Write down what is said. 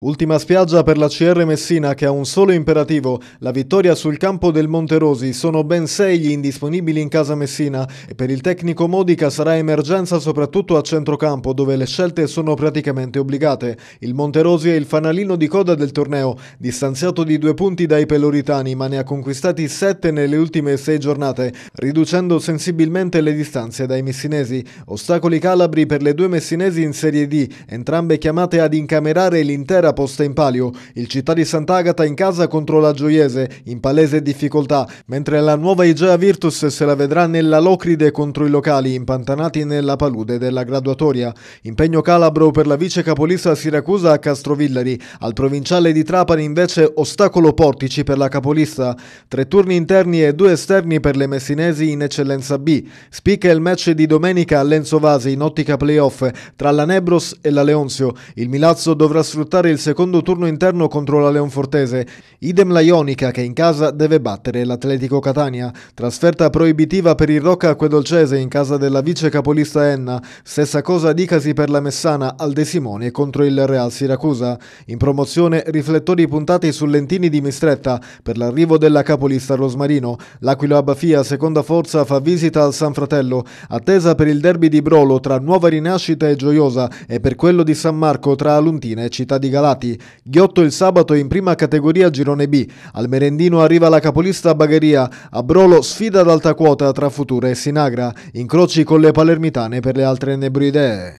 Ultima spiaggia per la CR Messina che ha un solo imperativo, la vittoria sul campo del Monterosi. Sono ben sei gli indisponibili in casa Messina e per il tecnico Modica sarà emergenza soprattutto a centrocampo dove le scelte sono praticamente obbligate. Il Monterosi è il fanalino di coda del torneo, distanziato di due punti dai peloritani ma ne ha conquistati sette nelle ultime sei giornate, riducendo sensibilmente le distanze dai messinesi. Ostacoli calabri per le due messinesi in Serie D, entrambe chiamate ad incamerare l'intera era posta in palio. Il Città di Sant'Agata in casa contro la Gioiese, in palese difficoltà, mentre la nuova Igea Virtus se la vedrà nella Locride contro i locali, impantanati nella palude della graduatoria. Impegno calabro per la vice capolista Siracusa a Castrovillari. Al provinciale di Trapani invece ostacolo Portici per la capolista. Tre turni interni e due esterni per le messinesi in eccellenza B. Spicca il match di domenica a Lenzo Vasi in ottica playoff tra la Nebros e la Leonzio. Il Milazzo dovrà sfruttare il il secondo turno interno contro la Leonfortese, idem la Ionica che in casa deve battere l'Atletico Catania, trasferta proibitiva per il Rocca Acquedolcese in casa della vice capolista Enna, stessa cosa dicasi per la Messana al De Simone contro il Real Siracusa. In promozione riflettori puntati su Lentini di Mistretta per l'arrivo della capolista Rosmarino, l'Aquila Bafia seconda forza fa visita al San Fratello, attesa per il derby di Brolo tra Nuova Rinascita e Gioiosa e per quello di San Marco tra Aluntina e Città di Galata. Salvati. Ghiotto il sabato in prima categoria girone B. Al Merendino arriva la capolista Bagheria. A Brolo sfida ad alta quota tra Futura e Sinagra. Incroci con le palermitane per le altre nebroidee.